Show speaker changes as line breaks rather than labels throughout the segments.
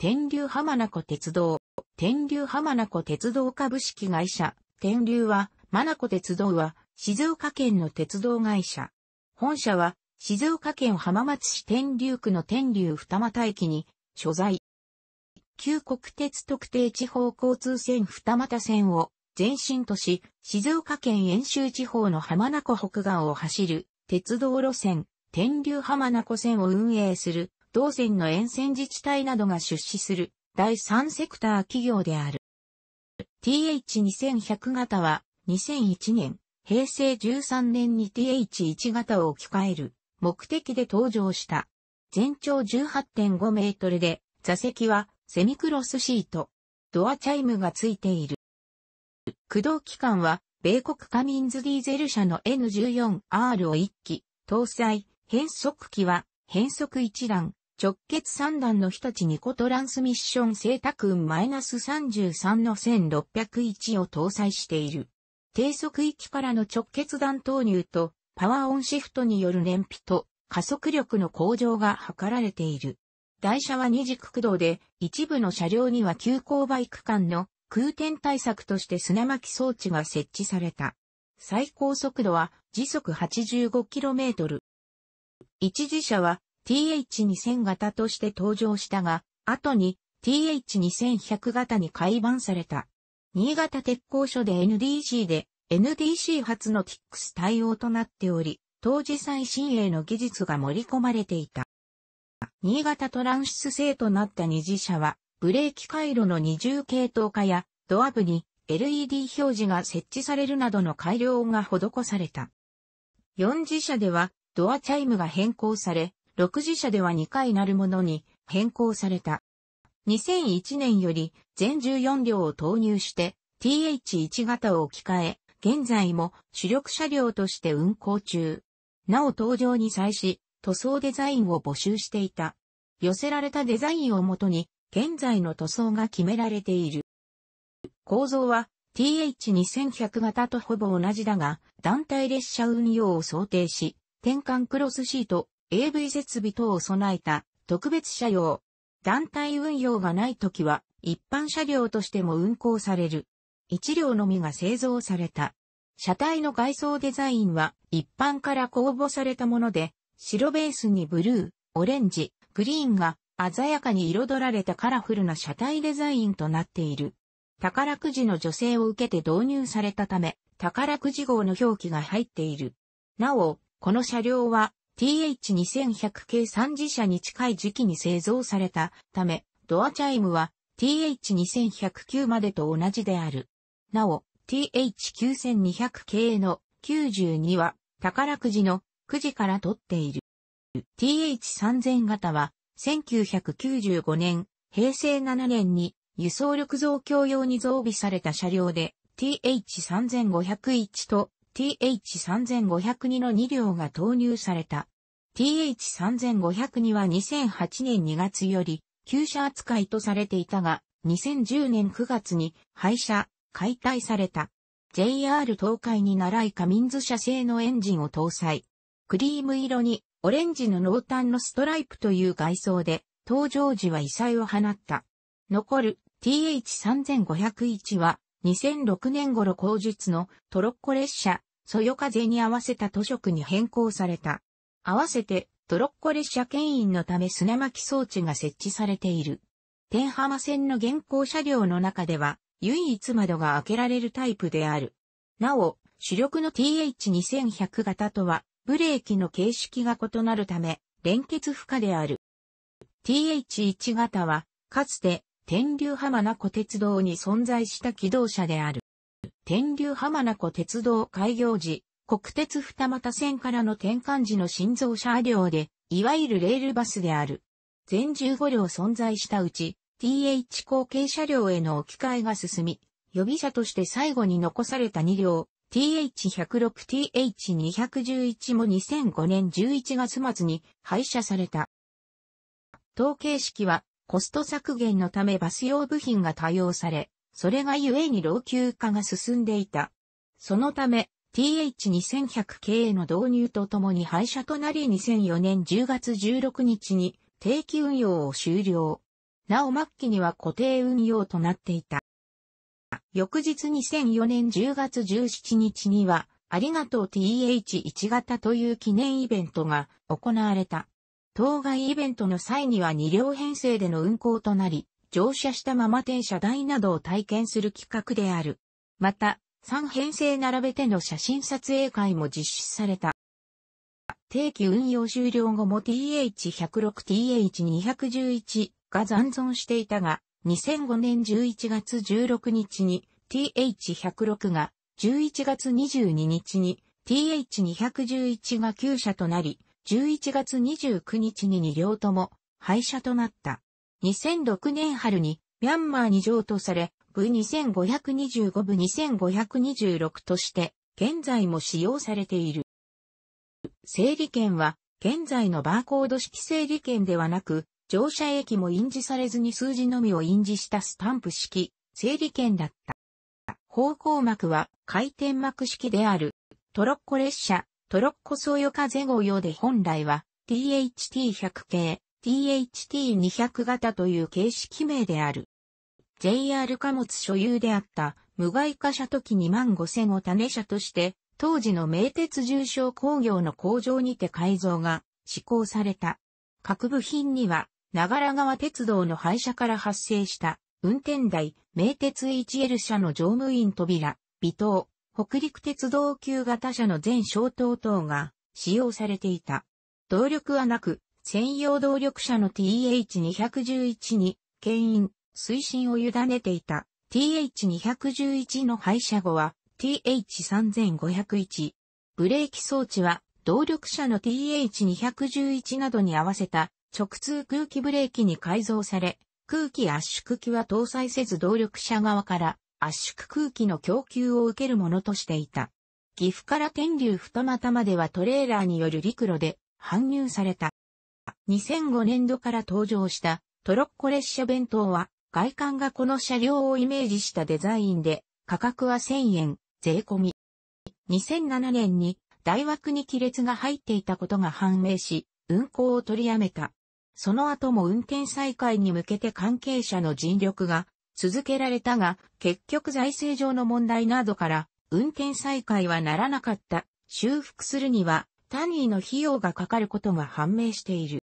天竜浜名湖鉄道、天竜浜名湖鉄道株式会社、天竜は、真名湖鉄道は、静岡県の鉄道会社。本社は、静岡県浜松市天竜区の天竜二俣駅に、所在。旧国鉄特定地方交通線二俣線を前身とし、静岡県遠州地方の浜名湖北岸を走る鉄道路線、天竜浜名湖線を運営する同線の沿線自治体などが出資する第三セクター企業である。TH2100 型は2001年、平成13年に TH1 型を置き換える目的で登場した。全長18.5メートルで、座席はセミクロスシート。ドアチャイムがついている。駆動機関は、米国カミンズディーゼル車の N14R を1機、搭載、変速機は、変速一覧、直結三段の日立ニコトランスミッションセマイナス -33 の1601を搭載している。低速域からの直結弾投入とパワーオンシフトによる燃費と加速力の向上が図られている。台車は二軸駆動で、一部の車両には急勾配区間の空転対策として砂巻装置が設置された。最高速度は時速 85km。一次車は TH2000 型として登場したが、後に TH2100 型に改版された。新潟鉄工所で NDC で NDC 初の TIX 対応となっており、当時最新鋭の技術が盛り込まれていた。新潟トランシス製となった二次車は、ブレーキ回路の二重系統化やドア部に LED 表示が設置されるなどの改良が施された。四次車ではドアチャイムが変更され、6次車では2回なるものに変更された。2001年より全14両を投入して TH1 型を置き換え、現在も主力車両として運行中。なお登場に際し、塗装デザインを募集していた。寄せられたデザインをもとに、現在の塗装が決められている。構造は TH2100 型とほぼ同じだが、団体列車運用を想定し、転換クロスシート、AV 設備等を備えた特別車両。団体運用がない時は一般車両としても運行される。一両のみが製造された。車体の外装デザインは一般から公募されたもので、白ベースにブルー、オレンジ、グリーンが鮮やかに彩られたカラフルな車体デザインとなっている。宝くじの助成を受けて導入されたため、宝くじ号の表記が入っている。なお、この車両は TH2100 系3次車に近い時期に製造されたため、ドアチャイムは TH2109 までと同じである。なお、TH9200 系の92は宝くじのくじから取っている。TH3000 型は1995年、平成7年に輸送力増強用に増備された車両で TH3501 と TH3502 の2両が投入された。TH3502 は2008年2月より旧車扱いとされていたが、2010年9月に廃車、解体された。JR 東海に習いカミンズ社製のエンジンを搭載。クリーム色にオレンジの濃淡のストライプという外装で、登場時は異彩を放った。残る TH3501 は2006年頃後述のトロッコ列車、そよ風に合わせた書色に変更された。合わせてトロッコ列車牽引のため砂巻装置が設置されている。天浜線の現行車両の中では唯一窓が開けられるタイプである。なお、主力の TH2100 型とはブレーキの形式が異なるため連結不可である。TH1 型はかつて天竜浜名湖鉄道に存在した機動車である。天竜浜名湖鉄道開業時、国鉄二俣線からの転換時の新造車両で、いわゆるレールバスである。全15両存在したうち、TH 後継車両への置き換えが進み、予備車として最後に残された2両、TH106、TH211 も2005年11月末に廃車された。統計式はコスト削減のためバス用部品が多用され、それが故に老朽化が進んでいた。そのため、TH2100K の導入とともに廃車となり2004年10月16日に定期運用を終了。なお末期には固定運用となっていた。翌日2004年10月17日には、ありがとう TH1 型という記念イベントが行われた。当該イベントの際には2両編成での運行となり、乗車したまま停車台などを体験する企画である。また、3編成並べての写真撮影会も実施された。定期運用終了後も TH106TH211 が残存していたが、2005年11月16日に TH106 が11月22日に TH211 が9社となり、11月29日に2両とも廃車となった。2006年春にミャンマーに譲渡され、部2525部2526として現在も使用されている。整理券は現在のバーコード式整理券ではなく、乗車駅も印字されずに数字のみを印字したスタンプ式整理券だった。方向幕は回転幕式である。トロッコ列車、トロッコソヨ風号用で本来は THT100 系、THT200 型という形式名である。JR 貨物所有であった無害化車時2万5000を種車として、当時の名鉄重症工業の工場にて改造が施行された。各部品には、長良川鉄道の廃車から発生した運転台、名鉄 h l 車の乗務員扉、尾灯、北陸鉄道級型車の全小灯等が使用されていた。動力はなく、専用動力車の TH211 に、牽引、推進を委ねていた TH211 の廃車後は TH3501。ブレーキ装置は動力車の TH211 などに合わせた直通空気ブレーキに改造され、空気圧縮機は搭載せず動力車側から圧縮空気の供給を受けるものとしていた。岐阜から天竜二股まではトレーラーによる陸路で搬入された。2005年度から登場したトロッコ列車弁当は外観がこの車両をイメージしたデザインで価格は1000円税込み。2007年に大枠に亀裂が入っていたことが判明し運行を取りやめた。その後も運転再開に向けて関係者の尽力が続けられたが、結局財政上の問題などから、運転再開はならなかった。修復するには、タニーの費用がかかることが判明している。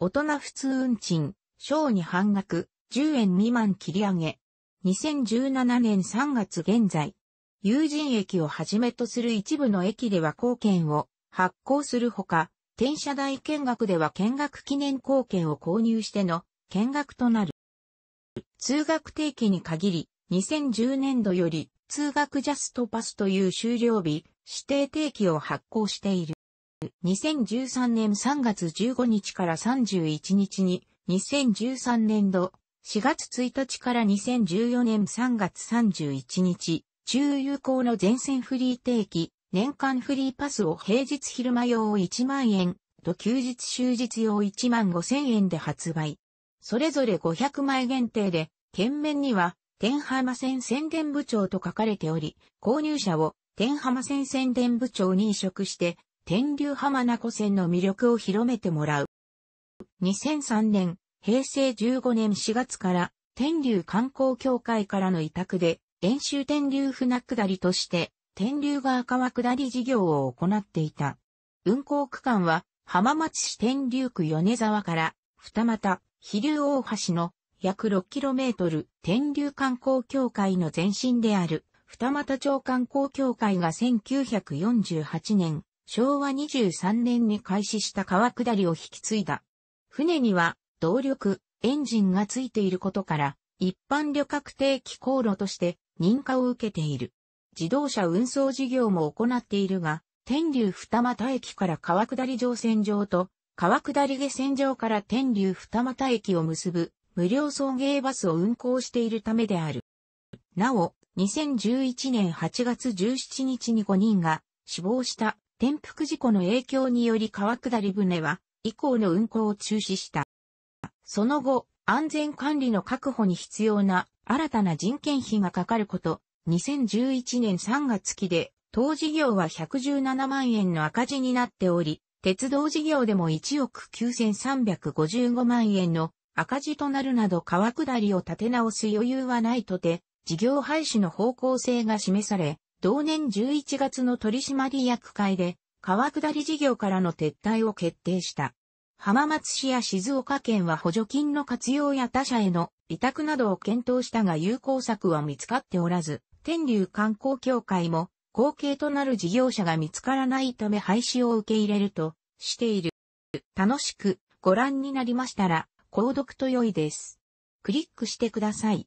大人普通運賃、小に半額、10円未満切り上げ。2017年3月現在、友人駅をはじめとする一部の駅では貢献を発行するほか、転車台見学では見学記念貢献を購入しての見学となる。通学定期に限り、2010年度より通学ジャストパスという終了日、指定定期を発行している。2013年3月15日から31日に、2013年度4月1日から2014年3月31日、中有効の全線フリー定期、年間フリーパスを平日昼間用1万円と休日終日用1万5千円で発売。それぞれ500枚限定で、県面には、天浜線宣伝部長と書かれており、購入者を天浜線宣伝部長に移植して、天竜浜名湖線の魅力を広めてもらう。2003年、平成15年4月から、天竜観光協会からの委託で、遠州天竜船下りとして、天竜川川下り事業を行っていた。運行区間は、浜松市天竜区米沢から、二股、飛龍大橋の約 6km 天竜観光協会の前身である二俣町観光協会が1948年、昭和23年に開始した川下りを引き継いだ。船には動力、エンジンがついていることから、一般旅客定期航路として認可を受けている。自動車運送事業も行っているが、天竜二俣駅から川下り乗船場と川下り下線上から天竜二俣駅を結ぶ無料送迎バスを運行しているためである。なお、2011年8月17日に5人が死亡した転覆事故の影響により川下り船は以降の運行を中止した。その後、安全管理の確保に必要な新たな人件費がかかること、2011年3月期で、当事業は117万円の赤字になっており、鉄道事業でも1億9355万円の赤字となるなど川下りを立て直す余裕はないとて、事業廃止の方向性が示され、同年11月の取締役会で、川下り事業からの撤退を決定した。浜松市や静岡県は補助金の活用や他社への委託などを検討したが有効策は見つかっておらず、天竜観光協会も後継となる事業者が見つからないため廃止を受け入れるとしている。楽しくご覧になりましたら、購読と良いです。クリックしてください。